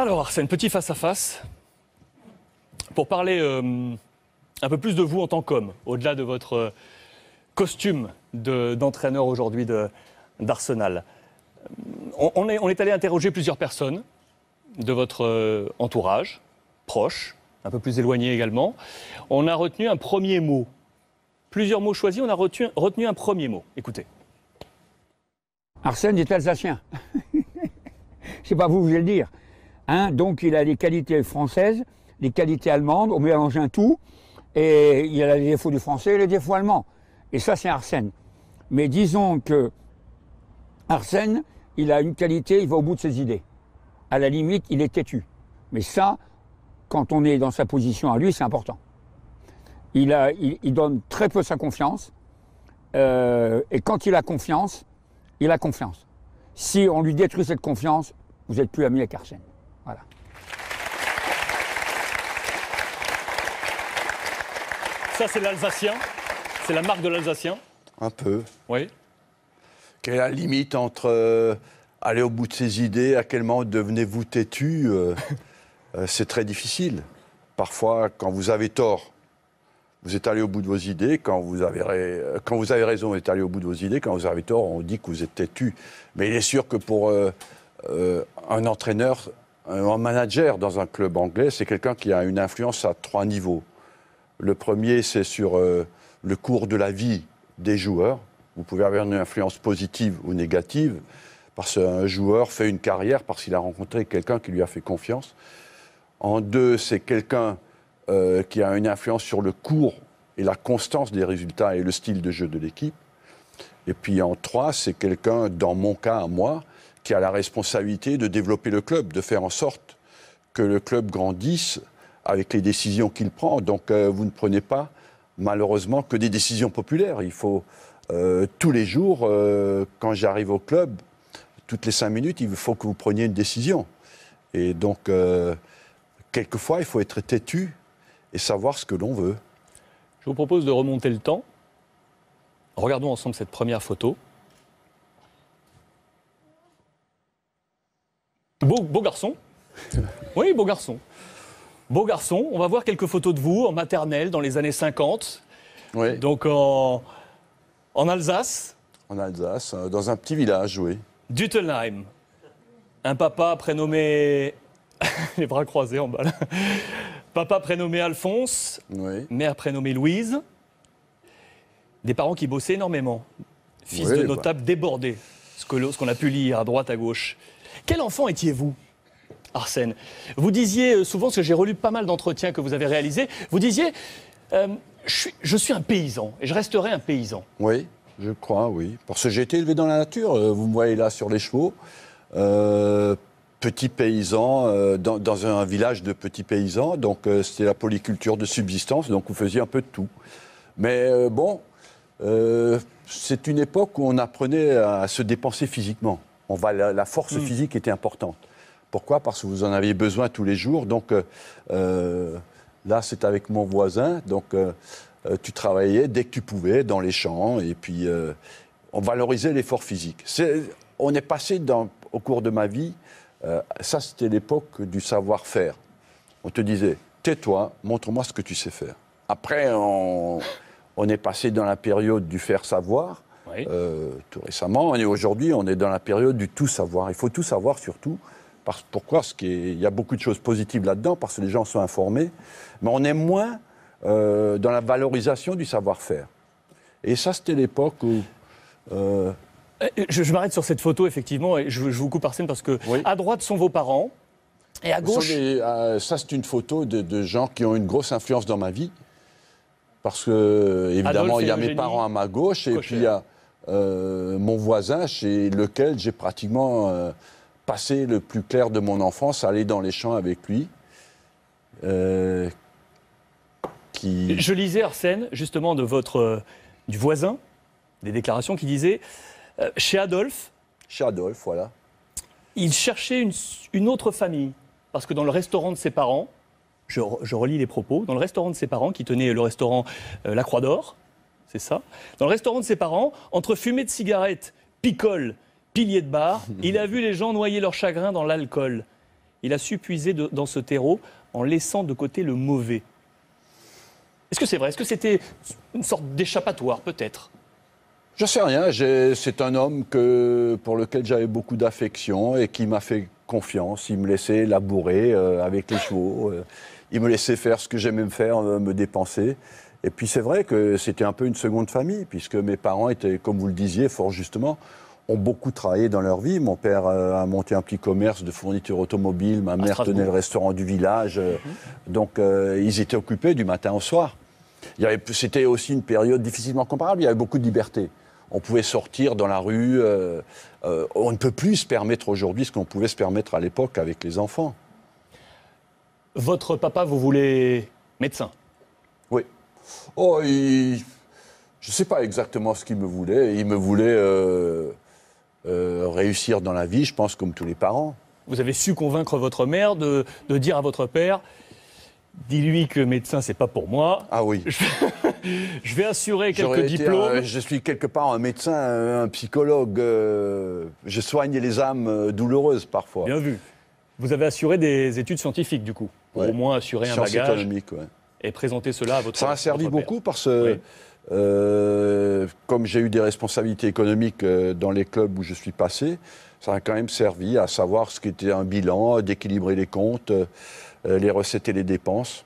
Alors Arsène, petit face-à-face pour parler euh, un peu plus de vous en tant qu'homme, au-delà de votre euh, costume d'entraîneur aujourd'hui d'Arsenal. On, est, allé interroger plusieurs personnes de votre euh, entourage, proches, un peu plus éloignés également. On a retenu un premier mot. Plusieurs mots choisis, on a retenu, un premier mot. Écoutez. Arsène est alsacien. Je sais pas vous, vous allez le dire. Hein, donc il a les qualités françaises, les qualités allemandes, on mélange un tout, et il a les défauts du français et les défauts allemands. Et ça, c'est Arsène. Mais disons que Arsène, il a une qualité, il va au bout de ses idées. À la limite, il est têtu. Mais ça, quand on est dans sa position à lui, c'est important. Il, donne très peu sa confiance, euh, et quand il a confiance, il a confiance. Si on lui détruit cette confiance, vous n'êtes plus ami avec Arsène. Voilà. Ça, c'est l'Alsacien. C'est la marque de l'Alsacien. Un peu. Oui. Quelle est la limite entre euh, aller au bout de ses idées, à quel moment devenez-vous têtu euh, euh, C'est très difficile. Parfois, quand vous avez tort, vous êtes allé au bout de vos idées. Quand vous avez, quand vous avez raison, vous êtes allé au bout de vos idées. Quand vous avez tort, on dit que vous êtes têtu. Mais il est sûr que pour un entraîneur, un manager dans un club anglais, c'est quelqu'un qui a une influence à trois niveaux. Le premier, c'est sur euh, le cours de la vie des joueurs. Vous pouvez avoir une influence positive ou négative, parce qu'un joueur fait une carrière parce qu'il a rencontré quelqu'un qui lui a fait confiance. En deux, c'est quelqu'un euh, qui a une influence sur le cours et la constance des résultats et le style de jeu de l'équipe. Et puis en trois, c'est quelqu'un, dans mon cas à moi, qui a la responsabilité de développer le club, de faire en sorte que le club grandisse avec les décisions qu'il prend. Donc euh, vous ne prenez pas malheureusement que des décisions populaires. Il faut euh, tous les jours, euh, quand j'arrive au club, toutes les cinq minutes, il faut que vous preniez une décision. Et donc, quelquefois, il faut être têtu et savoir ce que l'on veut. Je vous propose de remonter le temps. Regardons ensemble cette première photo. Beau, garçon. Oui, beau garçon. Beau garçon. On va voir quelques photos de vous en maternelle dans les années 50. Oui. Donc en, en Alsace. En Alsace, euh, dans un petit village, oui. Duttenheim. Un papa prénommé. les bras croisés en bas. Papa prénommé Alphonse. Oui. Mère prénommée Louise. Des parents qui bossaient énormément. Fils de bah. notables débordés. Ce qu'on a pu lire à droite, à gauche. Quel enfant étiez-vous Arsène, vous disiez euh, souvent, parce que j'ai relu pas mal d'entretiens que vous avez réalisés, vous disiez euh, je, suis, un paysan et je resterai un paysan. Oui, je crois, oui. Parce que j'ai été élevé dans la nature. Euh, vous me voyez là sur les chevaux. petit paysan dans, dans, un village de petits paysans. Donc c'était la polyculture de subsistance, donc vous faisiez un peu de tout. Mais bon, c'est une époque où on apprenait à se dépenser physiquement on va, la, force hmm. physique était importante. Pourquoi Parce que vous en aviez besoin tous les jours. Donc euh, euh, là, c'est avec mon voisin. Donc euh, tu travaillais dès que tu pouvais dans les champs. Et puis on valorisait l'effort physique. on est passé au cours de ma vie. ça, c'était l'époque du savoir-faire. On te disait tais-toi, montre-moi ce que tu sais faire. Après, on est passé dans la période du faire savoir. Euh, tout récemment. Et aujourd'hui, on est dans la période du tout savoir. Il faut tout savoir surtout. Parce, pourquoi parce qu'il y a beaucoup de choses positives là-dedans, parce que les gens sont informés. Mais on est moins euh, dans la valorisation du savoir-faire. Et ça, c'était l'époque où. Euh, je, m'arrête sur cette photo, effectivement, et je, vous coupe par scène, parce que à droite sont vos parents, et à gauche. ça, c'est une photo de, gens qui ont une grosse influence dans ma vie. Parce que, évidemment, il y a mes parents à ma gauche, et puis il y a. Euh, mon voisin chez lequel j'ai pratiquement euh, passé le plus clair de mon enfance, aller dans les champs avec lui. Euh, je lisais Arsène, justement, de votre, du voisin, des déclarations qui disaient chez Adolphe. Chez Adolphe, voilà. Il cherchait une, autre famille, parce que dans le restaurant de ses parents, je, relis les propos. Dans le restaurant de ses parents, qui tenait le restaurant La Croix d'Or, c'est ça, dans le restaurant de ses parents, entre fumée de cigarettes, picole, pilier de bar, il a vu les gens noyer leur chagrin dans l'alcool. Il a su puiser dans ce terreau en laissant de côté le mauvais. Est-ce que c'est vrai Est-ce que c'était une sorte d'échappatoire, peut-être Je ne sais rien. C'est un homme que, pour lequel j'avais beaucoup d'affection et qui m'a fait confiance. Il me laissait labourer euh, avec les chevaux. Euh. il me laissait faire ce que j'aimais me faire, euh, me dépenser. Et puis c'est vrai que c'était un peu une seconde famille, puisque mes parents étaient, comme vous le disiez fort justement, ont beaucoup travaillé dans leur vie. Mon père euh, a monté un petit commerce de fournitures automobiles, ma mère tenait le restaurant du village. Mhm. Euh, donc euh, ils étaient occupés du matin au soir. C'était aussi une période difficilement comparable, il y avait beaucoup de liberté. On pouvait sortir dans la rue, on ne peut plus se permettre aujourd'hui ce qu'on pouvait se permettre à l'époque avec les enfants. Votre papa, vous voulez médecin Oh, je ne sais pas exactement ce qu'il me voulait. Il me voulait euh, euh, réussir dans la vie, je pense, comme tous les parents. Vous avez su convaincre votre mère de, dire à votre père Dis-lui que médecin, c'est pas pour moi. Ah oui. Je, vais assurer quelques diplômes. je suis quelque part un médecin, un psychologue. Euh, je soigne les âmes douloureuses parfois. Bien vu. Vous avez assuré des études scientifiques, du coup, pour au moins assurer un bagage et présenter cela à votre Ça a servi beaucoup parce que, euh, comme j'ai eu des responsabilités économiques euh, dans les clubs où je suis passé, ça a quand même servi à savoir ce qu'était un bilan, d'équilibrer les comptes, euh, les recettes et les dépenses.